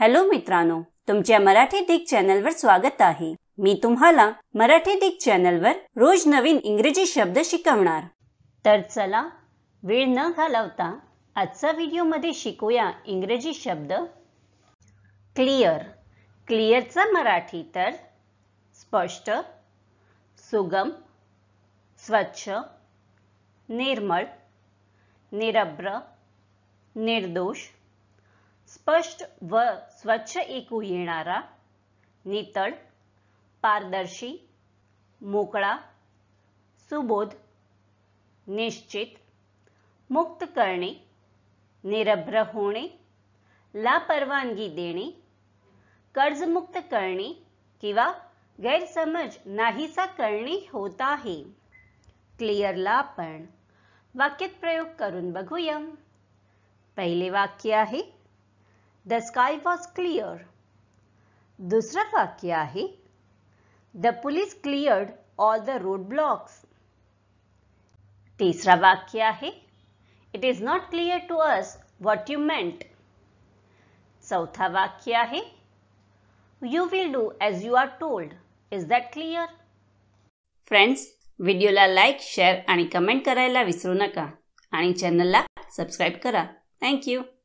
hello मित्रांनो तुमच्या मराठी दिग चॅनलवर स्वागत आहे मी तुम्हाला मराठी दिग चॅनलवर रोज नवीन इंग्रजी शब्द शिकवणार तर चला वेळ न घालवता आजचा व्हिडिओमध्ये शिकूया इंग्रजी शब्द क्लिअर क्लिअरचा मराठी तर स्पष्ट सुगम स्वच्छ निर्मळ निरभ्र निर्दोष स्पष्ट व स्वच्छ ऐकू येणारा नितळ पारदर्शी मोकळा सुबोध निश्चित मुक्त करणे निरभ्र होणे लापरवानगी देणे कर्जमुक्त करणे किंवा गैरसमज नाहीसा करणे होत आहे क्लिअरला आपण वाक्यात प्रयोग करून बघूया पहिले वाक्य आहे द स्काय वॉज क्लिअर दुसरं वाक्य आहे the police cleared all the road blocks तिसरा वाक्य आहे it is not clear to us what you meant चौथा वाक्य आहे you will do as you are told is that clear friends व्हिडिओला लाईक शेअर आणि कमेंट करायला विसरू नका आणि चॅनलला सबस्क्राईब करा थँक्यू